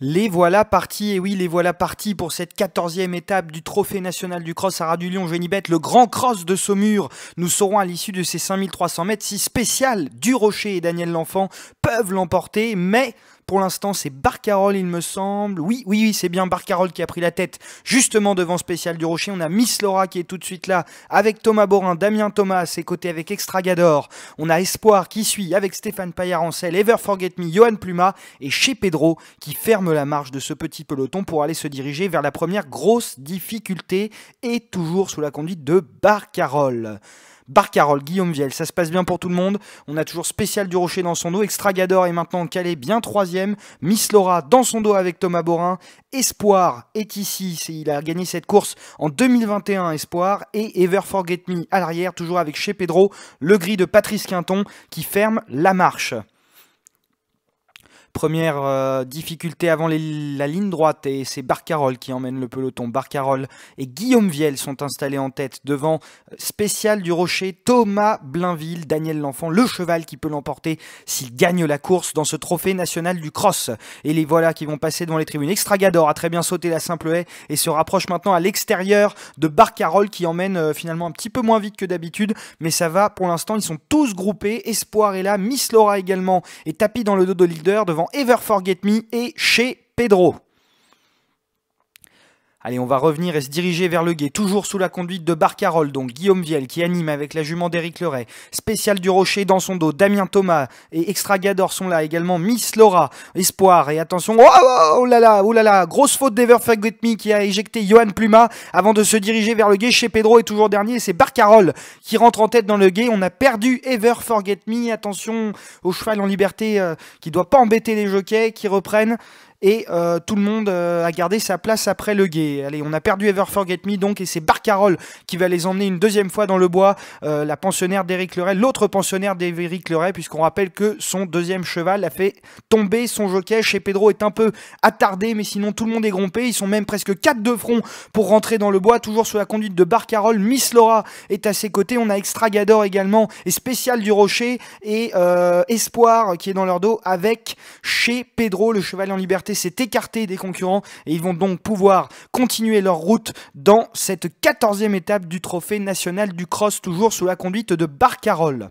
Les voilà partis, et oui, les voilà partis pour cette quatorzième étape du Trophée national du cross à du Lyon Génibet, le grand cross de Saumur. Nous saurons à l'issue de ces 5300 mètres si spécial du Rocher et Daniel L'Enfant peuvent l'emporter, mais pour l'instant, c'est Barcarolle, il me semble. Oui, oui, oui, c'est bien Barcarolle qui a pris la tête justement devant Spécial du Rocher. On a Miss Laura qui est tout de suite là avec Thomas Borin, Damien Thomas à ses côtés avec Extragador. On a Espoir qui suit avec Stéphane Payarancel, Ever Forget Me, Johan Pluma et Chez Pedro qui ferme la marche de ce petit peloton pour aller se diriger vers la première grosse difficulté et toujours sous la conduite de Barcarolle. Barcarole, Guillaume Viel. Ça se passe bien pour tout le monde. On a toujours Spécial du Rocher dans son dos. Extragador est maintenant calé, Calais, bien troisième. Miss Laura dans son dos avec Thomas Borin. Espoir est ici. Il a gagné cette course en 2021, Espoir. Et Ever Forget Me à l'arrière, toujours avec chez Pedro, le gris de Patrice Quinton qui ferme la marche. Première euh, difficulté avant la ligne droite et c'est Barcarolle qui emmène le peloton. Barcarolle et Guillaume Viel sont installés en tête devant euh, Spécial du Rocher, Thomas Blainville, Daniel L'Enfant, le cheval qui peut l'emporter s'il gagne la course dans ce trophée national du cross. Et les voilà qui vont passer devant les tribunes. Extragador a très bien sauté la simple haie et se rapproche maintenant à l'extérieur de Barcarolle qui emmène euh, finalement un petit peu moins vite que d'habitude, mais ça va pour l'instant. Ils sont tous groupés. Espoir est là, Miss Laura également est tapis dans le dos de leader devant Ever Forget Me et chez Pedro. Allez, on va revenir et se diriger vers le guet, toujours sous la conduite de Barcarolle, donc Guillaume Viel qui anime avec la jument d'Éric Leray. Spécial du Rocher dans son dos, Damien Thomas et Extragador sont là également, Miss Laura, Espoir et attention, oh, oh, oh, oh là là, oh là là, grosse faute d'Ever Forget Me qui a éjecté Johan Pluma avant de se diriger vers le guet chez Pedro et toujours dernier, c'est Barcarolle qui rentre en tête dans le guet. On a perdu Ever Forget Me, attention au cheval en liberté euh, qui doit pas embêter les jockeys qui reprennent et euh, tout le monde euh, a gardé sa place après le guet. Allez, on a perdu Ever Forget Me donc et c'est Barcarolle qui va les emmener une deuxième fois dans le bois, euh, la pensionnaire d'Éric Leray, l'autre pensionnaire d'Éric Leray puisqu'on rappelle que son deuxième cheval a fait tomber son jockey chez Pedro est un peu attardé mais sinon tout le monde est grompé, ils sont même presque 4 de front pour rentrer dans le bois, toujours sous la conduite de Barcarolle, Miss Laura est à ses côtés, on a Extragador également et Spécial du Rocher et Espoir qui est dans leur dos avec chez Pedro le cheval en liberté s'est écarté des concurrents et ils vont donc pouvoir continuer leur route dans cette 14e étape du trophée national du cross, toujours sous la conduite de Barcarolle.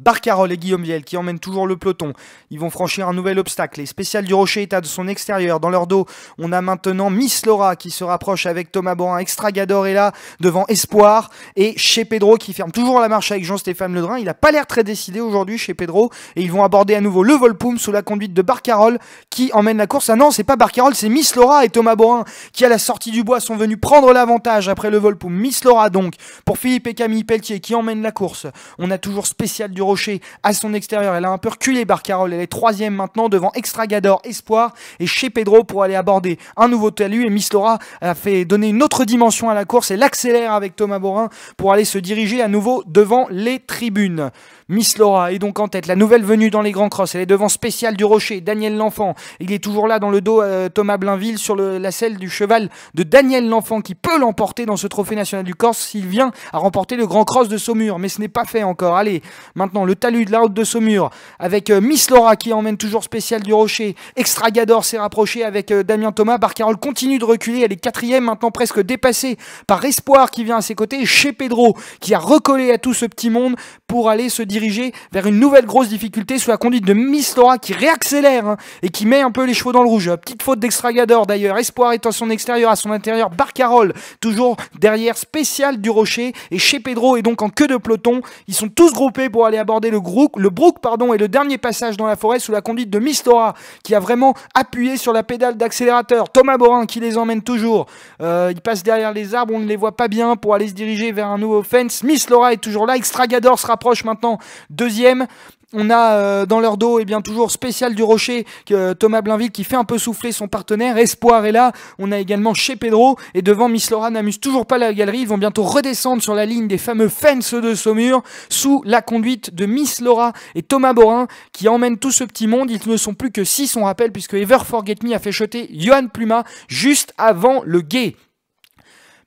Barcarol et Guillaume Viel qui emmènent toujours le peloton. Ils vont franchir un nouvel obstacle. Les spéciales du Rocher État de son extérieur. Dans leur dos, on a maintenant Miss Laura qui se rapproche avec Thomas Borin. Extragador est là devant Espoir. Et chez Pedro qui ferme toujours la marche avec Jean-Stéphane Ledrin. Il n'a pas l'air très décidé aujourd'hui chez Pedro. Et ils vont aborder à nouveau le Volpoum sous la conduite de Barcarol qui emmène la course. Ah non, c'est pas Barcarol, c'est Miss Laura et Thomas Borin qui à la sortie du bois sont venus prendre l'avantage après le Volpoum. Miss Laura donc pour Philippe et Camille Pelletier qui emmènent la course. On a toujours spécial du Rocher à son extérieur. Elle a un peu reculé Barcarole. Elle est troisième maintenant devant Extragador, Espoir et chez Pedro pour aller aborder un nouveau talus. Et Miss Laura a fait donner une autre dimension à la course Elle accélère avec Thomas Borin pour aller se diriger à nouveau devant les tribunes. Miss Laura est donc en tête. La nouvelle venue dans les grands Cross, Elle est devant Spécial du Rocher, Daniel L'Enfant. Il est toujours là dans le dos euh, Thomas Blainville sur la selle du cheval de Daniel L'Enfant qui peut l'emporter dans ce trophée national du Corse s'il vient à remporter le grand cross de Saumur. Mais ce n'est pas fait encore. Allez, maintenant le talus de la route de Saumur avec euh, Miss Laura qui emmène toujours spécial du Rocher. Extragador s'est rapproché avec euh, Damien Thomas. Barcarol continue de reculer. Elle est quatrième, maintenant presque dépassée par Espoir qui vient à ses côtés. Chez Pedro qui a recollé à tout ce petit monde pour aller se diriger vers une nouvelle grosse difficulté sous la conduite de Miss Laura qui réaccélère hein, et qui met un peu les chevaux dans le rouge. Euh, petite faute d'Extragador d'ailleurs. Espoir est à son extérieur, à son intérieur. Barcarol toujours derrière spécial du Rocher et chez Pedro est donc en queue de peloton. Ils sont tous groupés pour aller à le, Brook, le pardon, et le dernier passage dans la forêt sous la conduite de Miss Laura qui a vraiment appuyé sur la pédale d'accélérateur. Thomas Borin qui les emmène toujours. Euh, il ils passent derrière les arbres, on ne les voit pas bien pour aller se diriger vers un nouveau fence. Miss Laura est toujours là. Extragador se rapproche maintenant deuxième. On a euh, dans leur dos, et eh bien toujours spécial du Rocher, euh, Thomas Blainville qui fait un peu souffler son partenaire. Espoir est là. On a également chez Pedro et devant Miss Laura n'amuse toujours pas la galerie. Ils vont bientôt redescendre sur la ligne des fameux Fences de Saumur sous la conduite de Miss Laura et Thomas Borin qui emmènent tout ce petit monde. Ils ne sont plus que six on rappelle, puisque Ever Forget Me a fait chuter Johan Pluma juste avant le guet.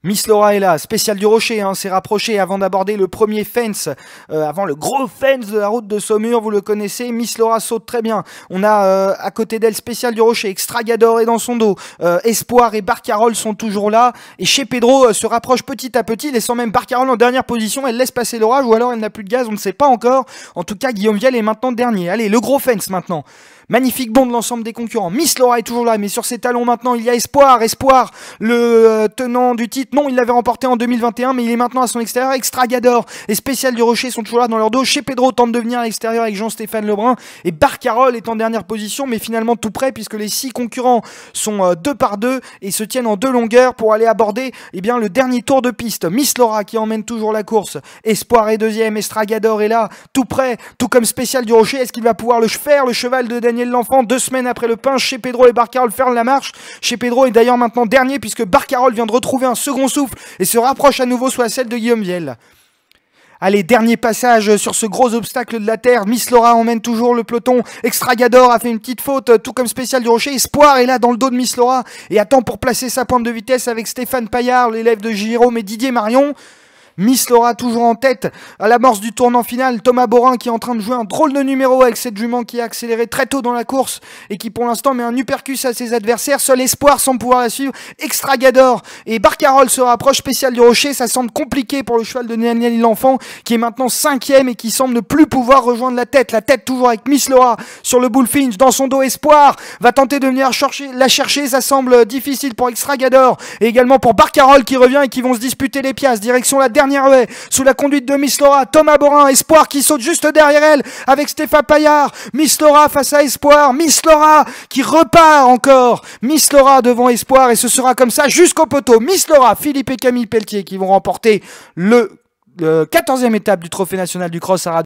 Miss Laura est là, spécial du Rocher, hein, s'est rapproché avant d'aborder le premier fence, euh, avant le gros fence de la route de Saumur, vous le connaissez, Miss Laura saute très bien. On a euh, à côté d'elle spécial du Rocher, Extragador est dans son dos, euh, Espoir et Barcarole sont toujours là, et chez Pedro se rapproche petit à petit, laissant même Barcarol en dernière position, elle laisse passer l'orage, ou alors elle n'a plus de gaz, on ne sait pas encore. En tout cas, Guillaume Vielle est maintenant dernier. Allez, le gros fence maintenant. Magnifique bond de l'ensemble des concurrents. Miss Laura est toujours là, mais sur ses talons maintenant, il y a Espoir, Espoir, le tenant du titre non, il l'avait remporté en 2021, mais il est maintenant à son extérieur. Extragador et Spécial du Rocher sont toujours là dans leur dos. Chez Pedro tente de venir à l'extérieur avec Jean-Stéphane Lebrun. Et Barcarol est en dernière position, mais finalement tout près, puisque les six concurrents sont euh, deux par deux et se tiennent en deux longueurs pour aller aborder eh bien, le dernier tour de piste. Miss Laura qui emmène toujours la course. Espoir est deuxième. Estragador est là, tout près, tout comme Spécial du Rocher. Est-ce qu'il va pouvoir le faire, le cheval de Daniel L'Enfant, deux semaines après le pain Chez Pedro et Barcarol ferment la marche. Chez Pedro est d'ailleurs maintenant dernier, puisque Barcarol vient de retrouver un second souffle et se rapproche à nouveau soit celle de Guillaume Viel. Allez, dernier passage sur ce gros obstacle de la Terre. Miss Laura emmène toujours le peloton. Extragador a fait une petite faute, tout comme Spécial du Rocher. Espoir est là dans le dos de Miss Laura et attend pour placer sa pointe de vitesse avec Stéphane Paillard, l'élève de Jérôme et Didier Marion. Miss Laura toujours en tête à l'amorce du tournant final. Thomas Borin qui est en train de jouer un drôle de numéro avec cette jument qui a accéléré très tôt dans la course et qui pour l'instant met un uppercut à ses adversaires. Seul espoir sans pouvoir la suivre. Extragador et Barcarol se rapprochent spécial du rocher. Ça semble compliqué pour le cheval de Daniel L'Enfant qui est maintenant cinquième et qui semble ne plus pouvoir rejoindre la tête. La tête toujours avec Miss Laura sur le bullfinch dans son dos espoir. Va tenter de venir chercher, la chercher. Ça semble difficile pour Extragador et également pour Barcarol qui revient et qui vont se disputer les pièces. Direction la dernière Sous la conduite de Miss Laura, Thomas Borin, Espoir qui saute juste derrière elle avec Stéphane Paillard. Laura face à Espoir. Miss Laura qui repart encore. Miss Laura devant Espoir et ce sera comme ça jusqu'au poteau. Miss Laura, Philippe et Camille Pelletier qui vont remporter le, le 14e étape du Trophée National du Cross à